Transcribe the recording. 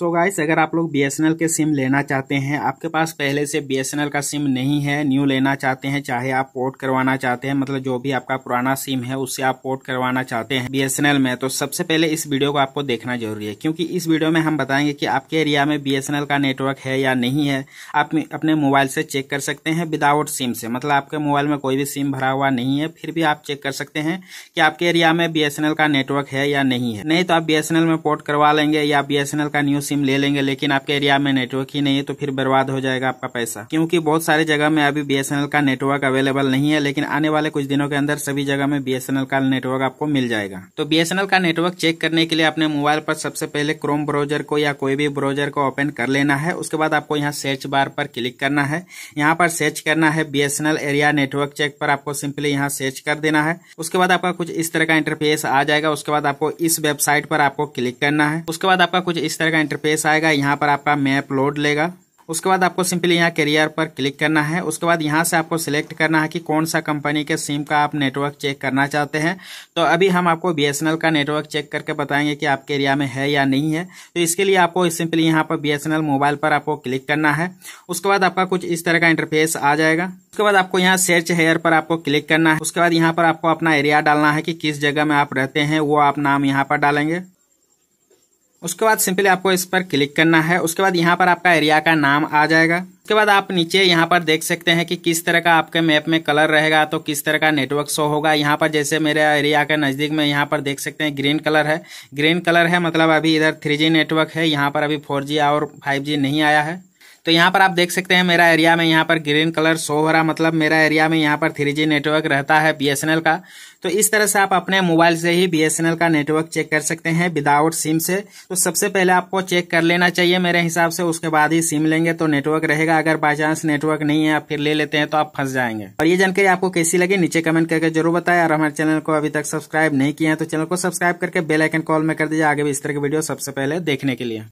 सो so guys अगर आप लोग बी के सिम लेना चाहते हैं आपके पास पहले से बी का सिम नहीं है न्यू लेना चाहते हैं चाहे आप पोर्ट करवाना चाहते हैं मतलब जो भी आपका पुराना सिम है उससे आप पोर्ट करवाना चाहते हैं बी में तो सबसे पहले इस वीडियो को आपको देखना जरूरी है क्योंकि इस वीडियो में हम बताएंगे कि आपके एरिया में बी का नेटवर्क है या नहीं है आप अपने मोबाइल से चेक कर सकते हैं विदाउट सिम से मतलब आपके मोबाइल में कोई भी सिम भरा हुआ नहीं है फिर भी आप चेक कर सकते हैं कि आपके एरिया में बी का नेटवर्क है या नहीं है नहीं तो आप बी में पोर्ट करवा लेंगे या बी का न्यू सिम ले लेंगे लेकिन आपके एरिया में नेटवर्क ही नहीं है तो फिर बर्बाद हो जाएगा आपका पैसा क्योंकि बहुत सारे जगह में अभी बीएसएनएल का नेटवर्क अवेलेबल नहीं है लेकिन आने वाले कुछ दिनों के अंदर सभी जगह में बीएसएनएल का नेटवर्क आपको मिल जाएगा तो बीएसएनएल का नेटवर्क चेक करने के लिए अपने मोबाइल पर सबसे पहले क्रोम ब्राउजर को या कोई भी ब्राउजर को ओपन कर लेना है उसके बाद आपको यहाँ सर्च बार पर क्लिक करना है यहाँ पर सर्च करना है बीएसएनएल एरिया नेटवर्क चेक पर आपको सिंपली यहाँ सर्च कर देना है उसके बाद आपका कुछ इस तरह का इंटरफेस आ जाएगा उसके बाद आपको इस वेबसाइट पर आपको क्लिक करना है उसके बाद आपका कुछ इस तरह का इंटरफेस इंटरफेस आएगा यहाँ पर आपका मैप लोड लेगा उसके बाद आपको सिंपली यहाँ करियर पर क्लिक करना है उसके बाद यहाँ से आपको सिलेक्ट करना है कि कौन सा कंपनी के सिम का आप नेटवर्क चेक करना चाहते हैं तो अभी हम आपको बी का नेटवर्क चेक करके बताएंगे कि आपके एरिया में है या नहीं है तो इसके लिए आपको सिंपली यहाँ पर बी मोबाइल पर आपको क्लिक करना है उसके बाद आपका कुछ इस तरह का इंटरफेस आ जाएगा उसके बाद आपको यहाँ सर्च हेयर पर आपको क्लिक करना है उसके बाद यहाँ पर आपको अपना एरिया डालना है कि किस जगह में आप रहते हैं वो आप नाम यहाँ पर डालेंगे उसके बाद सिंपली आपको इस पर क्लिक करना है उसके बाद यहाँ पर आपका एरिया का नाम आ जाएगा उसके बाद आप नीचे यहाँ पर देख सकते हैं कि किस तरह का आपके मैप में कलर रहेगा तो किस तरह का नेटवर्क शो होगा यहाँ पर जैसे मेरे एरिया के नज़दीक में यहाँ पर देख सकते हैं ग्रीन कलर है ग्रीन कलर है मतलब अभी इधर थ्री नेटवर्क है यहाँ पर अभी फोर और फाइव नहीं आया है तो यहाँ पर आप देख सकते हैं मेरा एरिया में यहाँ पर ग्रीन कलर शो हो रहा मतलब मेरा एरिया में यहाँ पर थ्री नेटवर्क रहता है बीएसएनएल का तो इस तरह से आप अपने मोबाइल से ही बीएसएनएल का नेटवर्क चेक कर सकते हैं विदाउट सिम से तो सबसे पहले आपको चेक कर लेना चाहिए मेरे हिसाब से उसके बाद ही सिम लेंगे तो नेटवर्क रहेगा अगर बाई चांस नेटवर्क नहीं है आप फिर ले लेते हैं तो आप फंस जाएंगे और ये जानकारी आपको कैसी लगी नीचे कमेंट करके जरूर बताएं और हमारे चैनल को अभी तक सब्सक्राइब नहीं किया है तो चैनल को सब्सक्राइब करके बेलाइकन कॉल में कर दीजिए आगे भी इस तरह की वीडियो सबसे पहले देखने के लिए